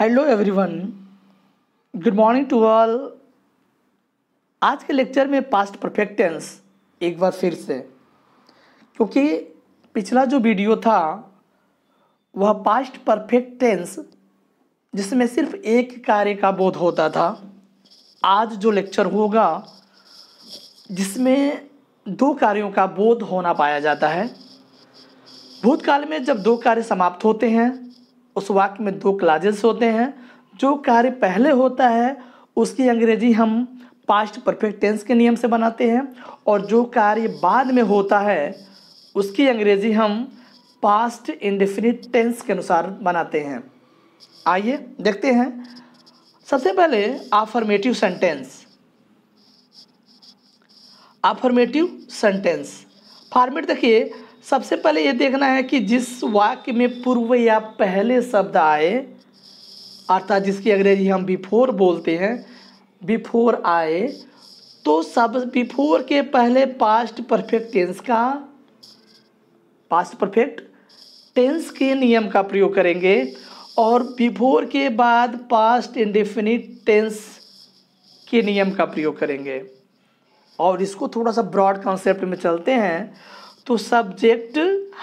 Hello everyone good morning to all आज के lecture में पास्ट परफेक्ट टेंस एक बार फिर से क्योंकि पिछला जो वीडियो था वह पास्ट परफेक्ट टेंस जिसमें सिर्फ एक कार्य का बोध होता था आज जो लेक्चर होगा जिसमें दो कार्यों का बोध होना पाया जाता है भूतकाल में जब दो कार्य समाप्त होते हैं उस वाक्य में दो क्लाजेस होते हैं जो कार्य पहले होता है उसकी अंग्रेजी हम पास्ट परफेक्ट टेंस के नियम से बनाते हैं और जो कार्य बाद में होता है उसकी अंग्रेजी हम पास्ट इंडिफिनिट टेंस के अनुसार बनाते हैं आइए देखते हैं सबसे पहले affirmative sentence affirmative sentence format देखिए सबसे पहले ये देखना है कि जिस वाक्य में पूर्व या पहले शब्द आए अर्थात जिसकी अंग्रेजी हम बिफोर बोलते हैं बिफोर आए तो सब बिफोर के पहले पास्ट परफेक्ट टेंस का पास्ट परफेक्ट टेंस के नियम का प्रयोग करेंगे और बिफोर के बाद पास्ट इंडिफिनिट टेंस के नियम का प्रयोग करेंगे और इसको थोड़ा सा ब्रॉड कॉन्सेप्ट में चलते हैं तो सब्जेक्ट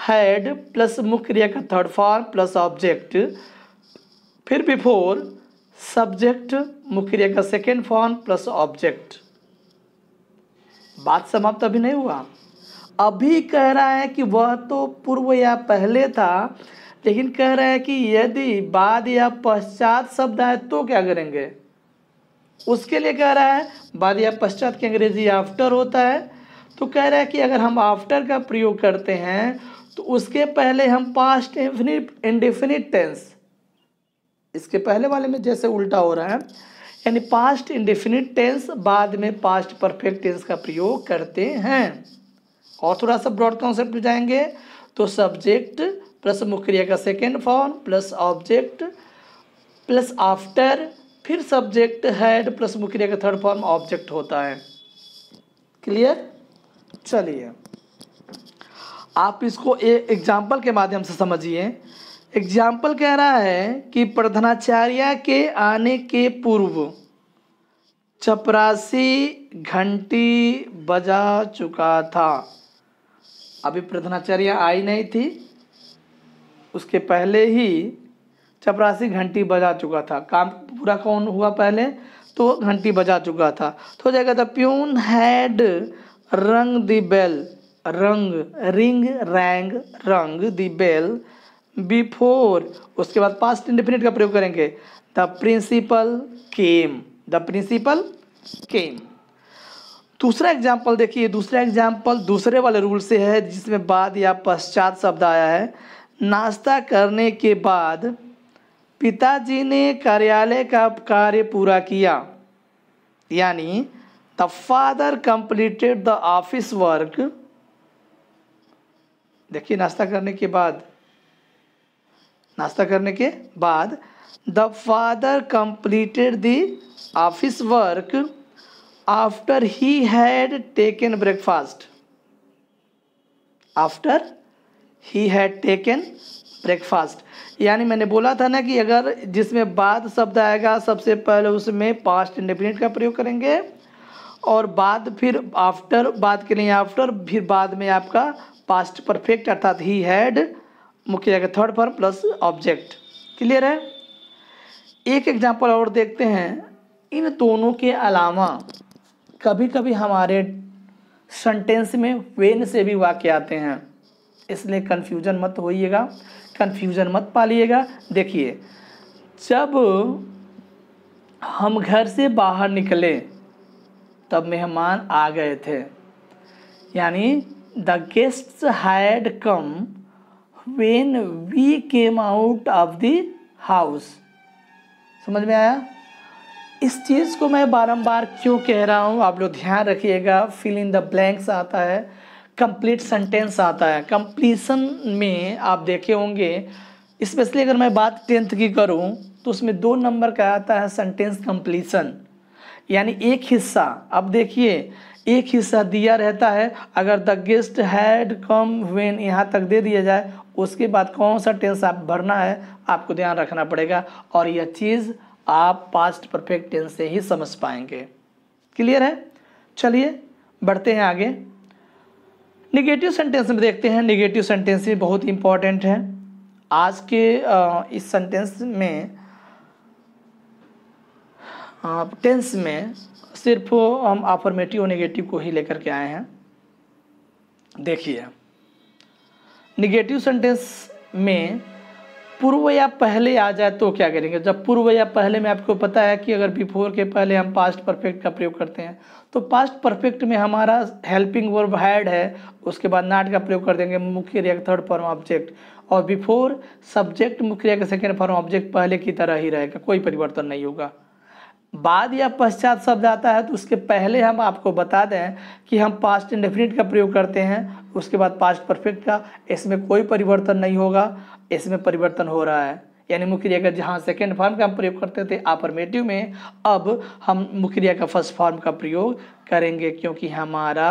हैड प्लस मुख्य क्रिया का थर्ड फॉर्म प्लस ऑब्जेक्ट फिर बिफोर सब्जेक्ट मुख्य क्रिया का सेकेंड फॉर्म प्लस ऑब्जेक्ट बात समाप्त अभी नहीं हुआ अभी कह रहा है कि वह तो पूर्व या पहले था लेकिन कह रहा है कि यदि बाद या पश्चात शब्द आए तो क्या करेंगे उसके लिए कह रहा है बाद या पश्चात की अंग्रेजी आफ्टर होता है तो कह रहा है कि अगर हम आफ्टर का प्रयोग करते हैं तो उसके पहले हम पास्ट इन्फिनिट इंडिफिनिट टेंस इसके पहले वाले में जैसे उल्टा हो रहा है यानी पास्ट इंडिफिनिट टेंस बाद में पास्ट परफेक्ट टेंस का प्रयोग करते हैं और थोड़ा सा ब्रॉड कॉन्सेप्ट में जाएंगे तो सब्जेक्ट प्लस मुख्य क्रिया का second form plus object plus after फिर सब्जेक्ट हैड प्लस मुख्य क्रिया का थर्ड फॉर्म ऑब्जेक्ट होता है क्लियर चलिए आप इसको एक एग्जाम्पल के माध्यम से समझिए एग्जाम्पल कह रहा है कि प्रधानाचार्य के आने के पूर्व चपरासी घंटी बजा चुका था अभी प्रधानाचार्य आई नहीं थी उसके पहले ही चपरासी घंटी बजा चुका था काम पूरा कौन हुआ पहले तो घंटी बजा चुका था तो हो जाएगा the peon had rang the bell rang ring rang rang the bell before उसके बाद पास्ट इंडिफिनिट का प्रयोग करेंगे the principal came the principal came दूसरा एग्जाम्पल देखिए दूसरा एग्जाम्पल दूसरे वाले रूल से है जिसमें बाद या पश्चात शब्द आया है नाश्ता करने के बाद पिताजी ने कार्यालय का कार्य पूरा किया यानी The father completed the office work. देखिए नाश्ता करने के बाद नाश्ता करने के बाद the father completed the office work after he had taken breakfast after he had taken breakfast यानी मैंने बोला था ना कि अगर जिसमें बाद शब्द आएगा सबसे पहले उसमें पास्ट इंडेफिनेट का प्रयोग करेंगे और बाद फिर आफ्टर बाद के लिए आफ्टर फिर बाद में आपका पास्ट परफेक्ट अर्थात ही हैड मुख्य जाएगा third form plus object clear है एक एग्जाम्पल और देखते हैं इन दोनों के अलावा कभी कभी हमारे सेंटेंस में वेन से भी वाक्य आते हैं इसलिए कन्फ्यूजन मत होइएगा कन्फ्यूजन मत पालिएगा देखिए जब हम घर से बाहर निकले तब मेहमान आ गए थे यानी the guests had come when we came out of the house समझ में आया इस चीज़ को मैं बारंबार क्यों कह रहा हूँ आप लोग ध्यान रखिएगा फिल इन द ब्लैंक्स आता है कंप्लीट सेंटेंस आता है कंप्लीसन में आप देखे होंगे स्पेशली अगर मैं बात टेंथ की करूँ तो उसमें दो नंबर का आता है सेंटेंस कंप्लीसन यानी एक हिस्सा अब देखिए एक हिस्सा दिया रहता है अगर the guest had come when यहाँ तक दे दिया जाए उसके बाद कौन सा टेंस आप भरना है आपको ध्यान रखना पड़ेगा और यह चीज़ आप पास्ट परफेक्ट टेंस से ही समझ पाएंगे क्लियर है चलिए बढ़ते हैं आगे निगेटिव सेंटेंस में देखते हैं निगेटिव सेंटेंस भी बहुत इंपॉर्टेंट है आज के इस सेंटेंस में टेंस में सिर्फ हम अफॉर्मेटिव और नेगेटिव को ही लेकर के आए हैं देखिए निगेटिव सेंटेंस में पूर्व या पहले आ जाए तो क्या करेंगे जब पूर्व या पहले में आपको पता है कि अगर बिफोर के पहले हम पास्ट परफेक्ट का प्रयोग करते हैं तो पास्ट परफेक्ट में हमारा हेल्पिंग वर्ब हैड है उसके बाद नाट का प्रयोग कर देंगे मुख्य क्रिया थर्ड फॉर्म ऑब्जेक्ट और बिफोर सब्जेक्ट मुख्य क्रिया सेकेंड फॉर्म ऑब्जेक्ट पहले की तरह ही रहेगा कोई परिवर्तन नहीं होगा बाद या पश्चात शब्द आता है तो उसके पहले हम आपको बता दें कि हम पास्ट इंडेफिनिट का प्रयोग करते हैं उसके बाद पास्ट परफेक्ट का इसमें कोई परिवर्तन नहीं होगा इसमें परिवर्तन हो रहा है यानी मुख्य क्रिया का जहाँ सेकेंड फॉर्म का हम प्रयोग करते थे आपरमेटिव में अब हम मुख्य क्रिया का फर्स्ट फॉर्म का प्रयोग करेंगे क्योंकि हमारा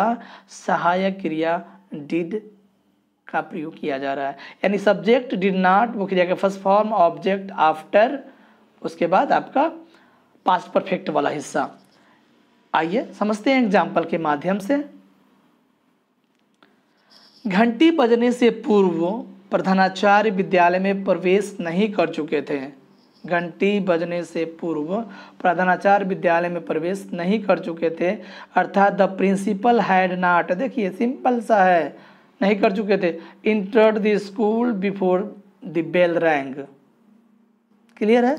सहायक क्रिया डिड का प्रयोग किया जा रहा है यानी सब्जेक्ट डिड नॉट मुख्य क्रिया का फर्स्ट फॉर्म ऑब्जेक्ट आफ्टर उसके बाद आपका पास्ट परफेक्ट वाला हिस्सा आइए समझते हैं एग्जाम्पल के माध्यम से घंटी बजने से पूर्व प्रधानाचार्य विद्यालय में प्रवेश नहीं कर चुके थे घंटी बजने से पूर्व प्रधानाचार्य विद्यालय में प्रवेश नहीं कर चुके थे अर्थात द प्रिंसिपल हैड नाट देखिए सिंपल सा है नहीं कर चुके थे enter the school before the bell rang clear है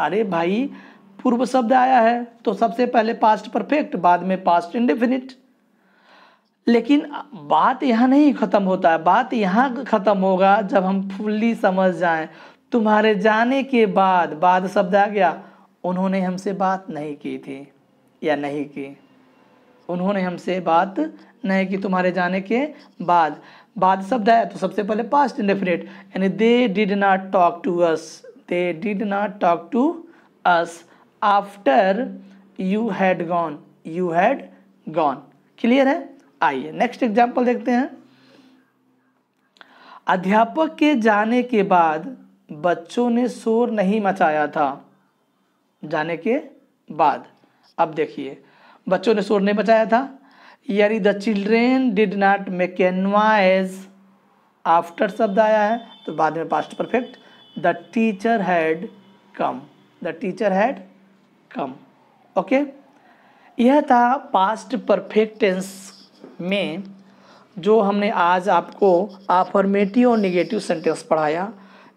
अरे भाई पूर्व शब्द आया है तो सबसे पहले पास्ट परफेक्ट बाद में पास्ट इंडेफिनिट लेकिन बात यहाँ नहीं ख़त्म होता है बात यहाँ ख़त्म होगा जब हम फुल्ली समझ जाएं तुम्हारे जाने के बाद बाद शब्द आ गया उन्होंने हमसे बात नहीं की थी या नहीं की उन्होंने हमसे बात नहीं की तुम्हारे जाने के बाद बाद शब्द आया तो सबसे पहले पास्ट इंडेफिनेट यानी they did not talk to us they did not talk to us after you had gone you had gone clear है आइए नेक्स्ट एग्जाम्पल देखते हैं अध्यापक के जाने के बाद बच्चों ने शोर नहीं मचाया था जाने के बाद अब देखिए बच्चों ने शोर नहीं मचाया था यदि the children did not make after शब्द आया है तो बाद में past perfect the teacher had come the teacher had come okay यह था पास्ट परफेक्ट टेंस में जो हमने आज आपको आफॉर्मेटिव और निगेटिव सेंटेंस पढ़ाया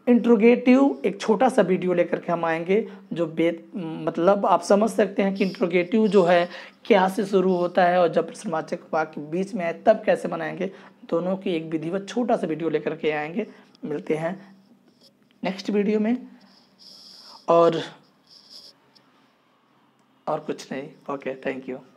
इंट्रोगेटिव एक छोटा सा वीडियो लेकर के हम आएंगे जो बे मतलब आप समझ सकते हैं कि इंट्रोगेटिव जो है क्या से शुरू होता है और जब प्रश्नवाचक वाक्य बीच में आए तब कैसे बनाएंगे दोनों की एक विधिवत छोटा सा वीडियो लेकर के आएंगे मिलते हैं नेक्स्ट वीडियो में और और कुछ नहीं ओके थैंक यू